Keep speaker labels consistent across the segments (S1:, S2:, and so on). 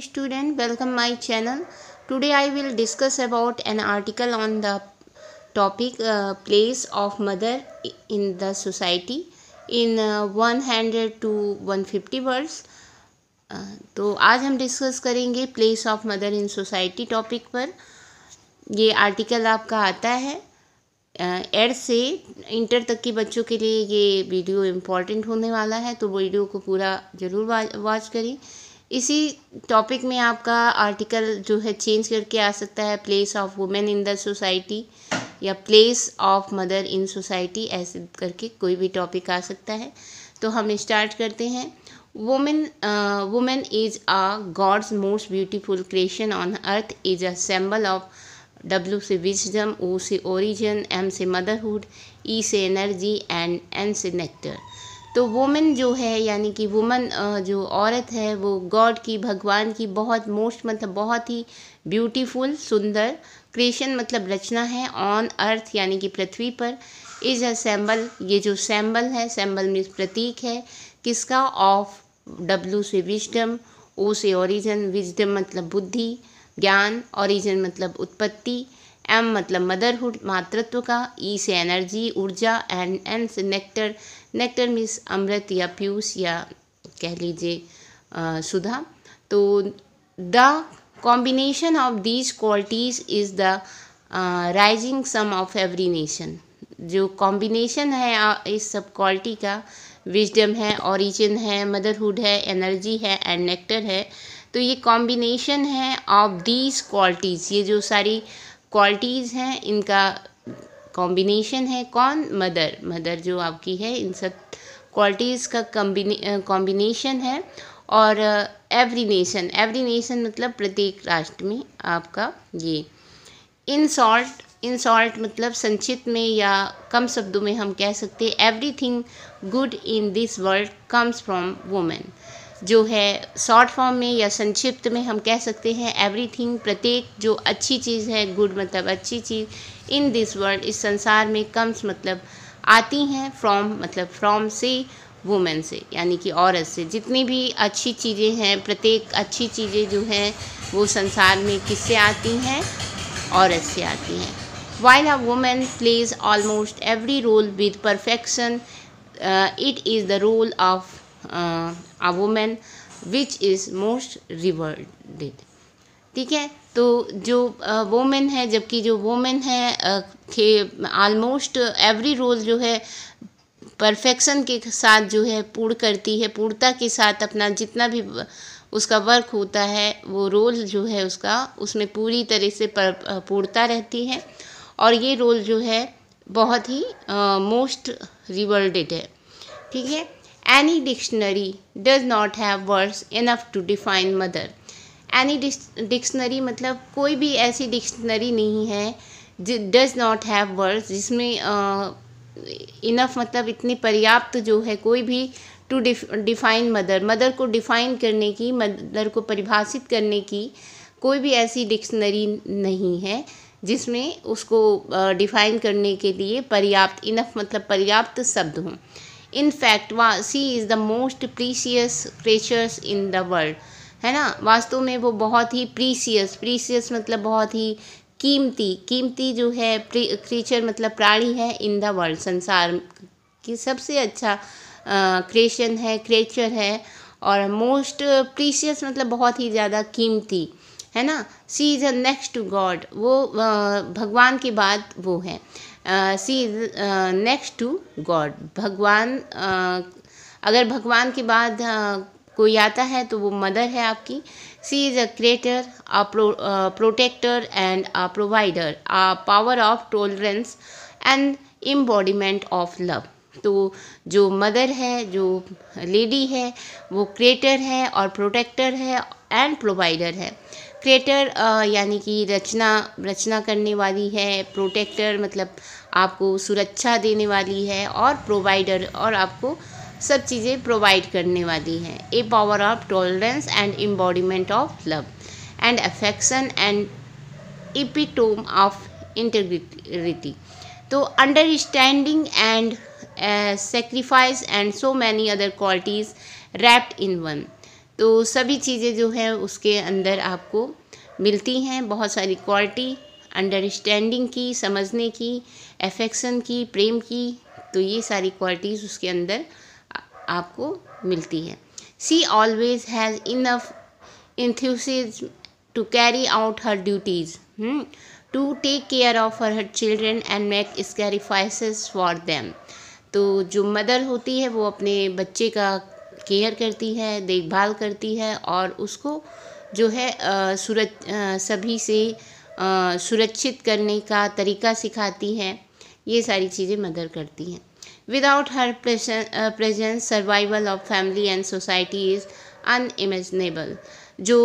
S1: dear student welcome my channel today i will discuss about an article on the topic uh, place of mother in the society in uh, 100 to 150 words uh, तो आज हम discuss करेंगे place of mother in society topic पर ये article आपका आता है add से इंटर तक के बच्चों के लिए ये वीडियो इम्पॉर्टेंट होने वाला है तो वीडियो को पूरा ज़रूर वॉच करें इसी टॉपिक में आपका आर्टिकल जो है चेंज करके आ सकता है place of women in the society या place of mother in society ऐसे करके कोई भी टॉपिक आ सकता है तो हम स्टार्ट करते हैं women women is a God's most beautiful creation on earth is a symbol of W से विजडम ओ से ओरिजिन एम से मदरहुड ई से एनर्जी एंड एन से नेक्टर तो वुमेन जो है यानी कि वुमन जो औरत है वो गॉड की भगवान की बहुत मोस्ट मतलब बहुत ही ब्यूटीफुल सुंदर क्रिएशन मतलब रचना है ऑन अर्थ यानी कि पृथ्वी पर इज अ सैम्बल ये जो सैम्बल है सैम्बल मीन्स प्रतीक है किसका ऑफ डब्ल्यू से विजडम ओ से ओरिजन विजडम मतलब बुद्धि ज्ञान ओरिजन मतलब उत्पत्ति एम मतलब मदरहुड मातृत्व का ई e से एनर्जी ऊर्जा एंड एन से नेक्टर नेक्टर मीन्स अमृत या पीयूष या कह लीजिए सुधा तो the combination of these qualities is the rising sun of every nation जो कॉम्बिनेशन है इस सब क्वालिटी का विजडम है ओरिजिन है मदरहुड है एनर्जी है एंड नेक्टर है तो ये कॉम्बिनेशन है ऑफ दीज क्वालिटीज़ ये जो सारी uh, क्वालिटीज़ हैं इनका कॉम्बिनेशन है कौन मदर मदर जो आपकी है इन सब क्वालिटीज़ का कॉम्बिनेशन है और एवरी नेशन एवरी नेशन मतलब प्रत्येक राष्ट्र में आपका ये इन सॉल्ट इन सॉल्ट मतलब संक्षिप्त में या कम शब्दों में हम कह सकते हैं everything good in this world comes from women जो है शॉर्ट फॉर्म में या संक्षिप्त में हम कह सकते हैं एवरीथिंग प्रत्येक जो अच्छी चीज़ है गुड मतलब अच्छी चीज़ इन दिस वर्ल्ड इस संसार में कम्स मतलब आती हैं फ्रॉम मतलब फ्रॉम से वुमेन से यानी कि औरत से जितनी भी अच्छी चीज़ें हैं प्रत्येक अच्छी चीज़ें जो हैं वो संसार में किससे आती हैं औरत से आती हैं while a women plays almost every role with perfection it is the role of a uh, a which is most rewarded ठीक है तो जो वोमेन uh, है जबकि जो वोमेन है uh, के आलमोस्ट एवरी रोल जो है परफेक्शन के साथ जो है पूर्ण करती है पूर्णता के साथ अपना जितना भी उसका वर्क होता है वो रोल जो है उसका उसमें पूरी तरह से पूर्णता रहती है और ये रोल जो है बहुत ही मोस्ट रिवर्डेड है ठीक है Any dictionary does not have words enough to define mother. Any dictionary मतलब कोई भी ऐसी डिक्शनरी नहीं है डज not हैव वर्ड्स जिसमें इनफ मतलब इतनी पर्याप्त जो है कोई भी टू डिफाइन मदर मदर को डिफाइन करने की मदर को परिभाषित करने की कोई भी ऐसी डिक्शनरी नहीं है जिसमें उसको डिफाइन करने के लिए पर्याप्त इनफ मतलब पर्याप्त शब्द हों इन फैक्ट वा she is the most precious creatures in the world है ना वास्तव में वो बहुत ही प्रीसियस प्रीसियस मतलब बहुत ही कीमती कीमती जो है क्रीचर मतलब प्राणी है इन द वर्ल्ड संसार की सबसे अच्छा क्रिएशन है क्रिएचर है और मोस्ट प्रीसियस मतलब बहुत ही ज़्यादा कीमती है ना she is a next to God वो भगवान के बाद वो है सी नेक्स्ट टू गॉड भगवान अगर भगवान के बाद कोई आता है तो वो मदर है आपकी she is a creator a protector and a provider a power of tolerance and embodiment of love तो जो मदर है जो लेडी है वो क्रिएटर है और प्रोटेक्टर है एंड प्रोवाइडर है क्रिएटर यानी कि रचना रचना करने वाली है प्रोटेक्टर मतलब आपको सुरक्षा देने वाली है और प्रोवाइडर और आपको सब चीज़ें प्रोवाइड करने वाली हैं a power of tolerance and embodiment of love and affection and epitome of integrity तो understanding and sacrifice and so many other qualities wrapped in one तो सभी चीज़ें जो हैं उसके अंदर आपको मिलती हैं बहुत सारी क्वालिटी अंडरस्टैंडिंग की समझने की एफेक्शन की प्रेम की तो ये सारी क्वालिटीज़ उसके अंदर आपको मिलती है she always has enough enthusiasm to carry out her duties to take care of her her children and make sacrifices for them तो जो मदर होती है वो अपने बच्चे का केयर करती है देखभाल करती है और उसको जो है सूरज सभी से सुरक्षित करने का तरीका सिखाती है ये सारी चीज़ें मदर करती हैं without her presence survival of family and society is unimaginable जो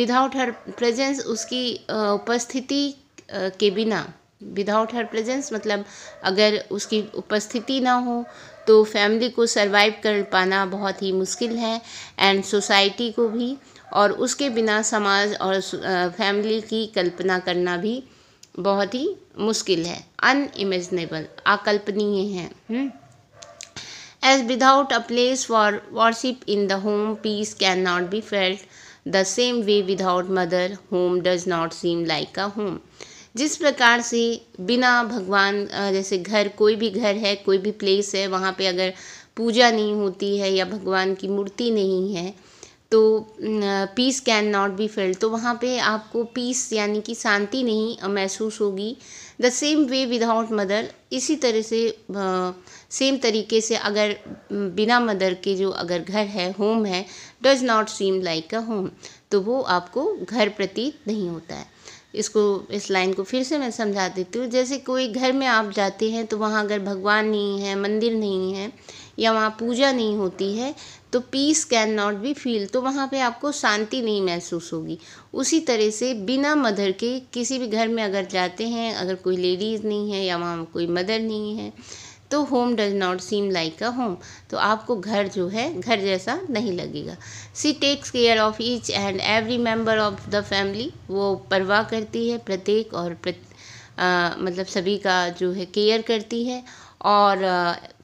S1: विदाउट हर प्रेजेंस उसकी उपस्थिति के बिना विदाउट हर प्रेजेंस मतलब अगर उसकी उपस्थिति ना हो तो फैमिली को सर्वाइव कर पाना बहुत ही मुश्किल है एंड सोसाइटी को भी और उसके बिना समाज और फैमिली की कल्पना करना भी बहुत ही मुश्किल है अनइमेजनेबल अकल्पनीय है as without a place for worship in the home peace can not be felt the same way without mother home does not seem like a home जिस प्रकार से बिना भगवान जैसे घर कोई भी घर है कोई भी प्लेस है वहाँ पे अगर पूजा नहीं होती है या भगवान की मूर्ति नहीं है तो peace can not be felt तो वहाँ पे आपको पीस यानी कि शांति नहीं महसूस होगी the same way without mother इसी तरह से सेम तरीके से अगर बिना मदर के जो अगर घर है होम है does not seem like a home तो वो आपको घर प्रतीत नहीं होता है इसको इस लाइन को फिर से मैं समझा देती हूँ जैसे कोई घर में आप जाते हैं तो वहाँ अगर भगवान नहीं है मंदिर नहीं है या वहाँ पूजा नहीं होती है तो peace can not be feel तो वहाँ पे आपको शांति नहीं महसूस होगी उसी तरह से बिना मदर के किसी भी घर में अगर जाते हैं अगर कोई लेडीज़ नहीं है या वहाँ कोई मदर नहीं है तो home does not seem like a home तो आपको घर जो है घर जैसा नहीं लगेगा she takes care of each and every member of the family वो परवाह करती है प्रत्येक और प्रत, आ, मतलब सभी का जो है केयर करती है और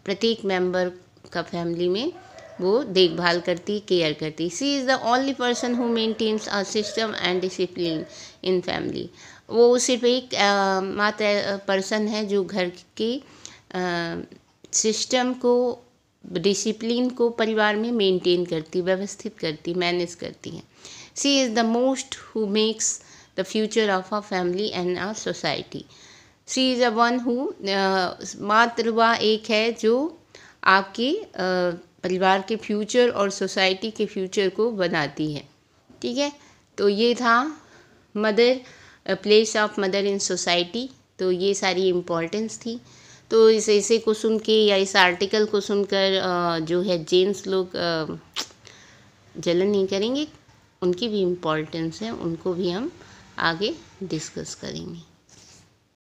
S1: प्रत्येक मेंबर का फैमिली में वो देखभाल करती केयर करती she is the only person who maintains a system and discipline in family वो सिर्फ एक मात्र पर्सन है जो घर के सिस्टम को डिसिप्लिन को परिवार में मेंटेन करती व्यवस्थित करती मैनेज करती है she is the most who makes the future of a family and a society she is a one who मातृवा एक है जो आपके uh, परिवार के फ्यूचर और सोसाइटी के फ्यूचर को बनाती है ठीक है तो ये था mother place of mother in society तो ये सारी इम्पोर्टेंस थी तो इस ऐसे को सुन के या इस आर्टिकल को सुनकर uh, जो है जेंट्स लोग uh, जलन नहीं करेंगे उनकी भी इम्पोर्टेंस है उनको भी हम आगे डिस्कस करेंगे